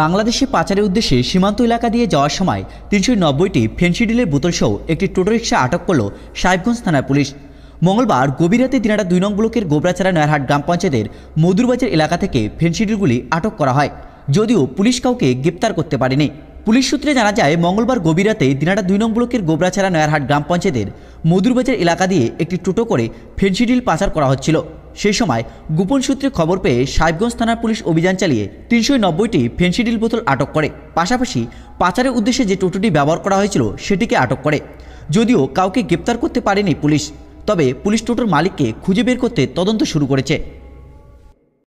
বাংলাদেশে পাচারের উদ্দেশ্যে সীমান্ত এলাকা দিয়ে যাওয়ার সময় তিনশো নব্বইটি ফেন্সিডিলের বোতলসহ একটি রিক্সা আটক করল সাহেবগঞ্জ থানার পুলিশ মঙ্গলবার গভীর রাতে দিনাটা দুই নং ব্লকের গোবরাচারা নয়ারহাট গ্রাম পঞ্চায়েতের মধুরবাজার এলাকা থেকে ফেন্সিডিলগুলি আটক করা হয় যদিও পুলিশ কাউকে গ্রেপ্তার করতে পারেনি পুলিশ সূত্রে জানা যায় মঙ্গলবার গভীর রাতে দিনাটা দুই নং ব্লকের গোবরাছাড়া নয়ারহাট গ্রাম পঞ্চায়েতের মধুরবাজার এলাকা দিয়ে একটি টোটো করে ফেন্সিডিল পাচার করা হচ্ছিল সেই সময় গোপন সূত্রে খবর পেয়ে সাহেবগঞ্জ থানার পুলিশ অভিযান চালিয়ে তিনশো নব্বইটি ফেন্সিডিল বোতল আটক করে পাশাপাশি পাচারের উদ্দেশ্যে যে টোটোটি ব্যবহার করা হয়েছিল সেটিকে আটক করে যদিও কাউকে গ্রেপ্তার করতে পারেনি পুলিশ তবে পুলিশ টোটোর মালিককে খুঁজে বের করতে তদন্ত শুরু করেছে